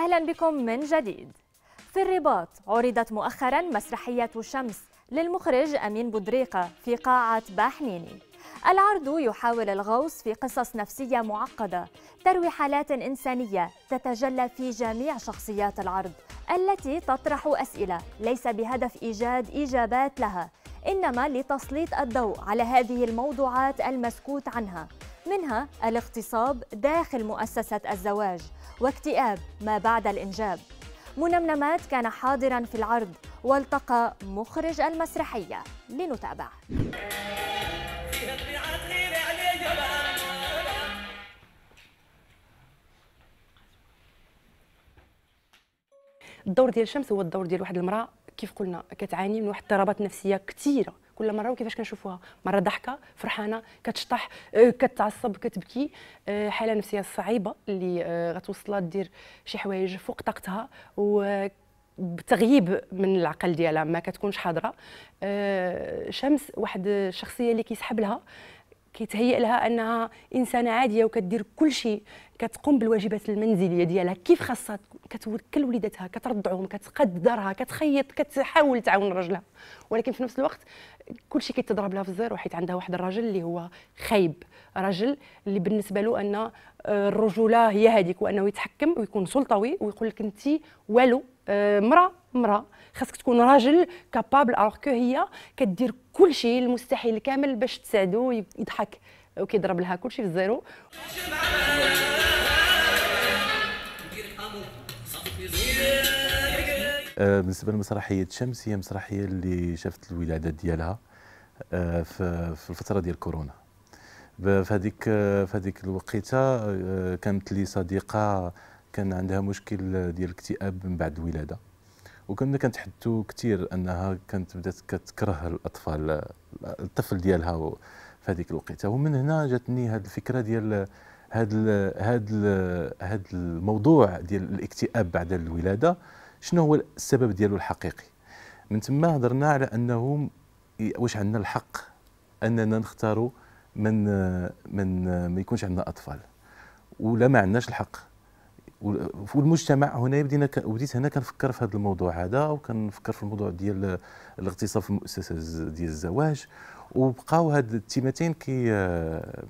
أهلا بكم من جديد في الرباط عرضت مؤخرا مسرحية شمس للمخرج أمين بودريقة في قاعة باحنيني العرض يحاول الغوص في قصص نفسية معقدة تروي حالات إنسانية تتجلى في جميع شخصيات العرض التي تطرح أسئلة ليس بهدف إيجاد إجابات لها إنما لتسليط الضوء على هذه الموضوعات المسكوت عنها منها الاغتصاب داخل مؤسسة الزواج واكتئاب ما بعد الإنجاب منمنمات كان حاضرا في العرض والتقى مخرج المسرحية لنتابع الدور ديال الشمس هو الدور ديال واحد المراه كيف قلنا كتعاني من واحد اضطرابات نفسيه كثيره كل مره وكيفاش كنشوفوها مره ضحكه فرحانه كتشطح آه، كتعصب كتبكي آه، حاله نفسيه صعيبه اللي آه، غتوصلها دير شي حوايج فوق طاقتها و بتغييب من العقل ديالها ما كتكونش حاضره شمس واحد الشخصيه اللي كيسحب لها كيتهيئ لها انها انسانه عاديه وكدير كل شيء كتقوم بالواجبات المنزليه ديالها كيف خاصها كتوكل وليداتها كترضعهم كتقدرها كتخيط كتحاول تعاون راجلها ولكن في نفس الوقت كل شيء كيتضرب لها في الزر وحيت عندها واحد الرجل اللي هو خايب رجل اللي بالنسبه له ان آه، الرجوله هي هذيك وانه يتحكم ويكون سلطوي ويقول لك انت والو مرأة مرأة خاصك تكون راجل كابابل الوغ كو هي كدير كل شيء المستحيل كامل باش تساعدو يضحك وكيضرب لها كل شيء في الزيرو آه، بالنسبه لمسرحيه شمس هي مسرحيه اللي شافت الولاده ديالها آه، في الفتره ديال كورونا في هذيك آه، في هذيك الوقيته كانت لي صديقه كان عندها مشكل ديال الاكتئاب من بعد الولاده وكنا كنتحدثوا كثير انها كانت بدات كتكره الاطفال الطفل ديالها في هذيك الوقيته ومن هنا جاتني هذه الفكره ديال هذا هذا هذا الموضوع ديال الاكتئاب بعد الولاده شنو هو السبب ديالو الحقيقي من تما هضرنا على انه واش عندنا الحق اننا نختاروا من من ما يكونش عندنا اطفال ولا ما عندناش الحق والمجتمع هنا بدينا بديت هنا كنفكر في هذا الموضوع هذا وكنفكر في الموضوع ديال الاغتصاب في المؤسسه ديال الزواج وبقاو هاد التيمتين كي آه،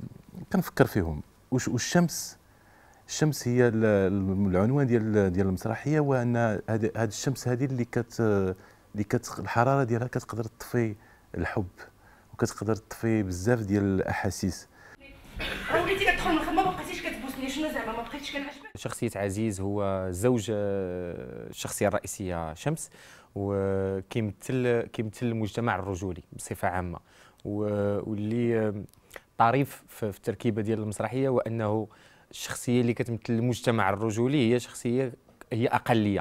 كنفكر فيهم والشمس الشمس هي العنوان ديال ديال المسرحيه وان هاد الشمس هذه اللي كت اللي كت الحراره ديالها كتقدر تطفي الحب وكتقدر تطفي بزاف ديال الاحاسيس كنتي كتدخل من الخدمه ما بقيتيش كتبوسني شنو زعما ما بقيتش كنعجبك شخصيه عزيز هو زوج الشخصيه آه، الرئيسيه شمس وكيمثل كيمثل المجتمع الرجولي بصفه عامه واللي آه، طريف في التركيبه ديال المسرحيه وأنه الشخصيه اللي كتمثل المجتمع الرجولي هي شخصيه هي اقليه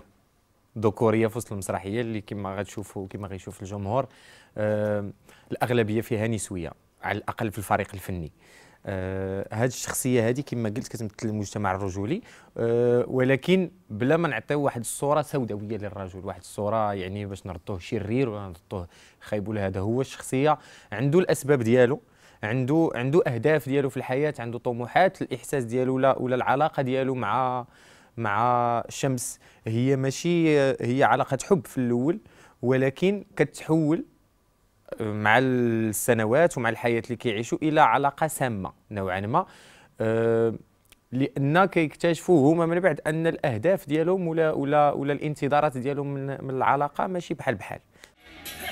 ذكوريه في وسط المسرحيه اللي كما غتشوفوا كما غيشوف الجمهور آه، الاغلبيه فيها نسويه على الاقل في الفريق الفني آه، هذه آه الشخصيه هذه كما قلت كتمثل المجتمع الرجولي آه ولكن بلا ما نعطيو واحد الصوره سوداويه للرجل واحد الصوره يعني باش نردوه شرير ولا نردوه خايب ولا هذا هو الشخصيه عنده الاسباب ديالو عنده عنده اهداف ديالو في الحياه عنده طموحات الاحساس ديالو ولا ولا العلاقه ديالو مع مع الشمس هي ماشي هي علاقه حب في الاول ولكن كتحول مع السنوات ومع الحياه اللي كيعيشوا الى علاقه سامه نوعا ما أه، لان كيكتشفوا هما من بعد ان الاهداف ديالهم ولا ولا ولا الانتظارات ديالهم من, من العلاقه ماشي بحال بحال